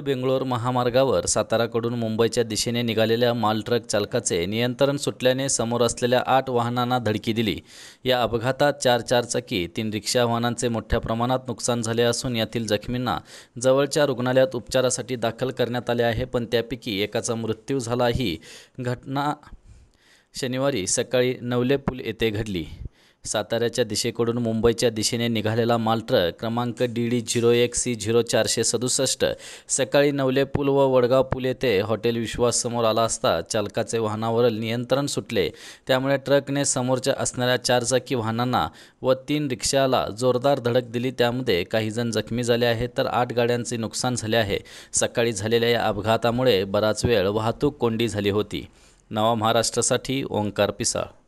मुंबई बेंगलोर महामार्गावर साताराकडून मुंबईच्या दिशेने निघालेल्या मालट्रक चालकाचे नियंत्रण सुटल्याने समोर असलेल्या आठ वाहनांना धडकी दिली या अपघातात चार चारचाकी तीन रिक्षा वाहनांचे मोठ्या प्रमाणात नुकसान झाले असून यातील जखमींना जवळच्या रुग्णालयात उपचारासाठी दाखल करण्यात आले आहे पण त्यापैकी एकाचा मृत्यू झाला ही घटना शनिवारी सकाळी नवले पूल येथे घडली साताऱ्याच्या दिशेकडून मुंबईच्या दिशेने निघालेला मालट्रक क्रमांक डी डी झिरो एक सी झिरो चारशे सदुसष्ट सकाळी नवले पूल व वडगाव पूल येथे हॉटेल विश्वास समोर आला असता चालकाचे वाहनावरील नियंत्रण सुटले त्यामुळे ट्रकने समोरच्या असणाऱ्या चारचाकी वाहनांना व तीन रिक्षाला जोरदार धडक दिली त्यामध्ये काही जण जखमी झाले आहेत तर आठ गाड्यांचे नुकसान झाले आहे सकाळी झालेल्या या अपघातामुळे बराच वेळ वाहतूक कोंडी झाली होती नवा महाराष्ट्रासाठी ओंकार पिसाळ